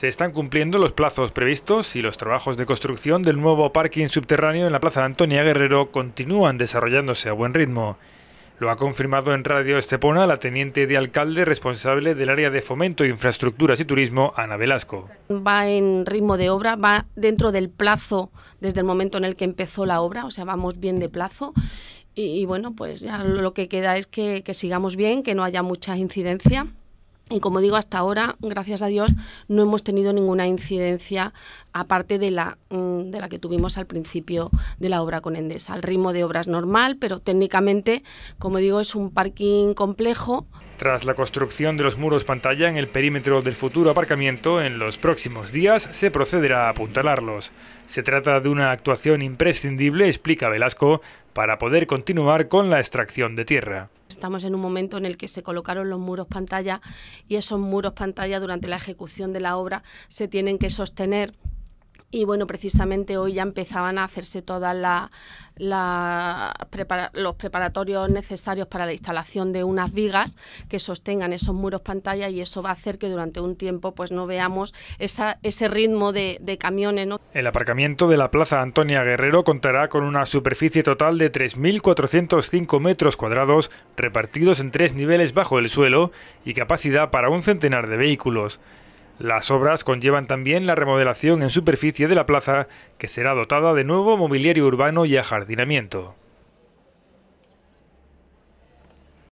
Se están cumpliendo los plazos previstos y los trabajos de construcción del nuevo parking subterráneo en la Plaza de Antonia Guerrero continúan desarrollándose a buen ritmo. Lo ha confirmado en Radio Estepona la teniente de alcalde responsable del área de fomento, infraestructuras y turismo, Ana Velasco. Va en ritmo de obra, va dentro del plazo desde el momento en el que empezó la obra, o sea, vamos bien de plazo. Y, bueno, pues ya lo que queda es que, que sigamos bien, que no haya mucha incidencia y como digo, hasta ahora, gracias a Dios, no hemos tenido ninguna incidencia aparte de la, mm, de la que tuvimos al principio de la obra con Endesa. El ritmo de obras normal, pero técnicamente, como digo, es un parking complejo. Tras la construcción de los muros pantalla en el perímetro del futuro aparcamiento, en los próximos días se procederá a apuntalarlos. Se trata de una actuación imprescindible, explica Velasco, para poder continuar con la extracción de tierra estamos en un momento en el que se colocaron los muros pantalla y esos muros pantalla durante la ejecución de la obra se tienen que sostener y bueno, precisamente hoy ya empezaban a hacerse todos la, la los preparatorios necesarios para la instalación de unas vigas que sostengan esos muros pantalla y eso va a hacer que durante un tiempo pues no veamos ese ritmo de, camiones. El aparcamiento de la Plaza Antonia Guerrero contará con una superficie total de 3.405 metros cuadrados repartidos en tres niveles bajo el suelo y capacidad para un centenar de vehículos. Las obras conllevan también la remodelación en superficie de la plaza, que será dotada de nuevo mobiliario urbano y ajardinamiento.